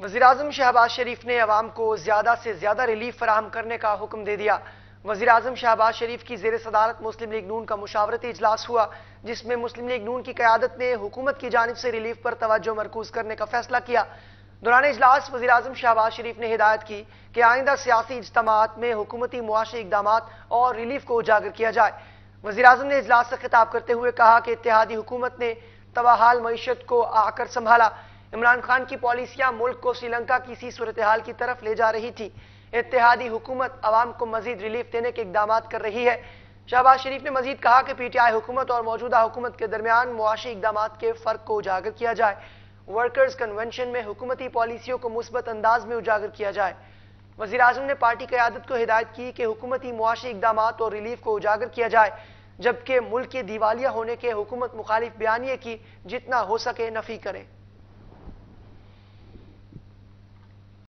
वजीर अजम शहबाज शरीफ ने अवाम को ज्यादा से ज्यादा रिलीफ फराहम करने का हुक्म दे दिया वजी अजम शहबाज शरीफ की जेर सदारत मुस्लिम लीग नून का मुशावरती इजलास हुआ जिसमें मुस्लिम लीग नून की क्यादत ने हुकूमत की जानब से रिलीफ पर तोज्जो मरकूज करने का फैसला किया दौरान इजलास वजी अजम शहबाज शरीफ ने हिदायत की कि आइंदा सियासी इजतम में हुकूमती मुआशी इकदाम और रिलीफ को उजागर किया जाए वजी अजम ने इजलास से खिताब करते हुए कहा कि इतिहादी हुकूमत ने तबाहाल मीशत को आकर संभाला इमरान खान की पॉलिसियां मुल्क को श्रीलंका की इसी सूरत हाल की तरफ ले जा रही थी इतिहादी हुकूमत आवाम को मजीद रिलीफ देने के इकदाम कर रही है शहबाज शरीफ ने मजीद कहा कि पी टी आई हुकूमत और मौजूदा हुकूमत के दरमियान मुआशी इकदाम के फ़र्क को उजागर किया जाए वर्कर्स कन्वेंशन में हुकूमती पॉलिसियों को मुस्बत अंदाज में उजागर किया जाए वजीर अजम ने पार्टी क्यादत को हिदायत की कि हुकूमती मुआशी इकदाम और रिलीफ को उजागर किया जाए जबकि मुल्क के दिवालिया होने के हुकूमत मुखालिफ बयानिए की जितना हो सके नफी करें